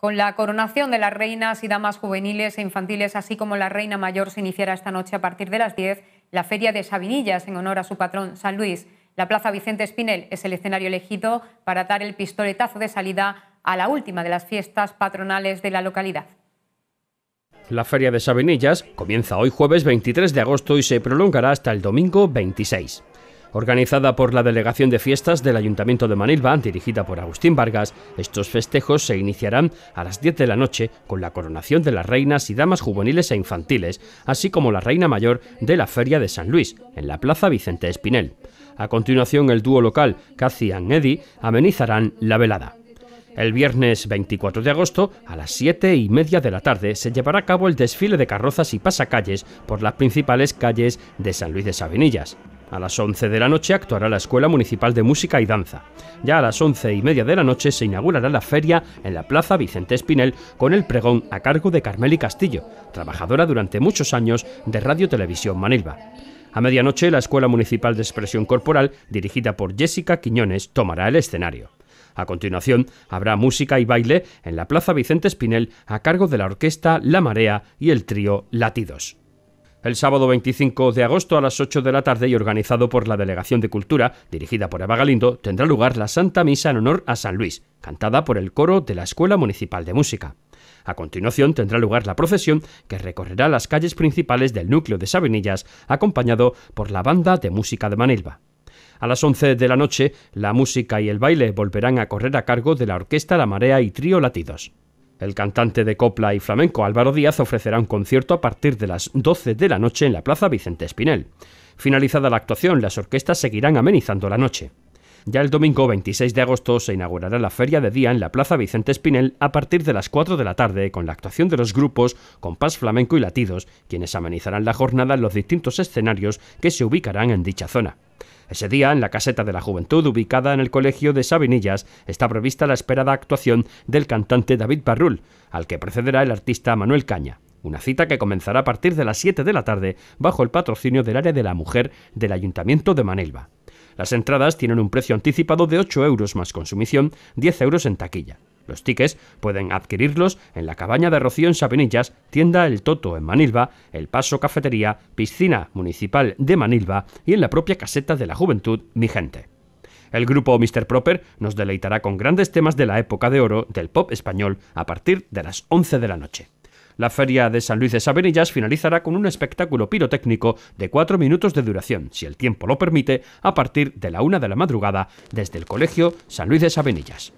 Con la coronación de las reinas y damas juveniles e infantiles, así como la reina mayor, se iniciará esta noche a partir de las 10 la Feria de Sabinillas en honor a su patrón San Luis. La Plaza Vicente Espinel es el escenario elegido para dar el pistoletazo de salida a la última de las fiestas patronales de la localidad. La Feria de Sabinillas comienza hoy jueves 23 de agosto y se prolongará hasta el domingo 26. Organizada por la Delegación de Fiestas del Ayuntamiento de Manilva, dirigida por Agustín Vargas, estos festejos se iniciarán a las 10 de la noche con la coronación de las reinas y damas juveniles e infantiles, así como la reina mayor de la Feria de San Luis, en la Plaza Vicente Espinel. A continuación, el dúo local Cathy y Eddie amenizarán la velada. El viernes 24 de agosto, a las 7 y media de la tarde, se llevará a cabo el desfile de carrozas y pasacalles por las principales calles de San Luis de Sabinillas. A las 11 de la noche actuará la Escuela Municipal de Música y Danza. Ya a las 11 y media de la noche se inaugurará la feria en la Plaza Vicente Espinel con el pregón a cargo de Carmeli Castillo, trabajadora durante muchos años de Radio Televisión Manilva. A medianoche, la Escuela Municipal de Expresión Corporal, dirigida por Jessica Quiñones, tomará el escenario. A continuación, habrá música y baile en la Plaza Vicente Espinel a cargo de la orquesta La Marea y el trío Latidos el sábado 25 de agosto a las 8 de la tarde y organizado por la Delegación de Cultura, dirigida por Eva Galindo, tendrá lugar la Santa Misa en honor a San Luis, cantada por el coro de la Escuela Municipal de Música. A continuación tendrá lugar la procesión que recorrerá las calles principales del núcleo de Sabinillas, acompañado por la banda de música de Manilva. A las 11 de la noche, la música y el baile volverán a correr a cargo de la orquesta La Marea y Trío Latidos. El cantante de copla y flamenco Álvaro Díaz ofrecerá un concierto a partir de las 12 de la noche en la Plaza Vicente Espinel. Finalizada la actuación, las orquestas seguirán amenizando la noche. Ya el domingo 26 de agosto se inaugurará la feria de día en la Plaza Vicente Espinel a partir de las 4 de la tarde con la actuación de los grupos Compás Flamenco y Latidos, quienes amenizarán la jornada en los distintos escenarios que se ubicarán en dicha zona. Ese día, en la caseta de la juventud ubicada en el colegio de Sabinillas, está prevista la esperada actuación del cantante David Barrul, al que precederá el artista Manuel Caña. Una cita que comenzará a partir de las 7 de la tarde bajo el patrocinio del área de la mujer del Ayuntamiento de Manelva. Las entradas tienen un precio anticipado de 8 euros más consumición, 10 euros en taquilla. Los tickets pueden adquirirlos en la cabaña de Rocío en Sabenillas, tienda El Toto en Manilva, El Paso Cafetería, Piscina Municipal de Manilva y en la propia caseta de la juventud Mi Gente. El grupo Mr. Proper nos deleitará con grandes temas de la época de oro del pop español a partir de las 11 de la noche. La feria de San Luis de Sabenillas finalizará con un espectáculo pirotécnico de 4 minutos de duración, si el tiempo lo permite, a partir de la 1 de la madrugada desde el Colegio San Luis de Sabenillas.